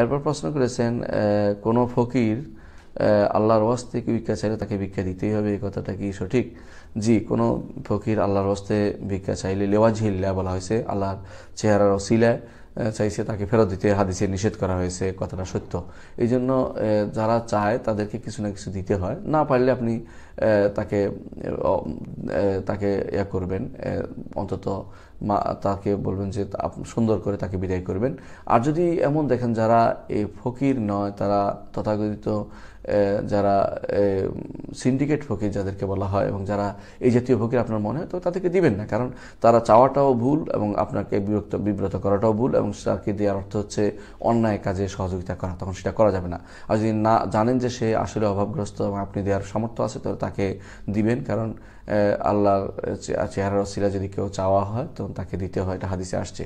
এরপর প্রশ্ন করেছেন কোন ফকির আল্লাহর ওয়াস্তে কি ভিক্ষা চাইলে তাকে ভিক্ষা দিতেই হবে এই কথাটা কি সঠিক জি কোনো ফকির আল্লাহর ওয়াস্তে ভিক্ষা চাইলে লেওয়াজহিল্লা বলা হয়েছে আল্লাহর চেহারার অসিলায় চাইছে তাকে ফেরত দিতে হাদিসে নিষেধ করা হয়েছে কথাটা সত্য এই জন্য যারা চায় তাদেরকে কিছু না কিছু দিতে হয় না পারলে আপনি তাকে তাকে ইয়া করবেন অন্তত মা তাকে বলবেন যে সুন্দর করে তাকে বিদায় করবেন আর যদি এমন দেখেন যারা এই ফকির নয় তারা তথাকথিত যারা সিন্ডিকেট ফকির যাদেরকে বলা হয় এবং যারা এই জাতীয় ফকির আপনার মনে হয় তো তাদেরকে দিবেন না কারণ তারা চাওয়াটাও ভুল এবং আপনাকে বিরক্ত বিব্রত করাটাও ভুল এবং তাকে দেওয়ার অর্থ হচ্ছে অন্যায় কাজে সহযোগিতা করা তখন সেটা করা যাবে না আর যদি না জানেন যে সে আসলে অভাবগ্রস্ত এবং আপনি দেওয়ার সামর্থ্য আছে তো তাকে দিবেন কারণ আল্লাহর চেহারার অশিলা যদি কেউ চাওয়া হয় তখন তাকে দিতে হয় এটা হাদিসে আসছে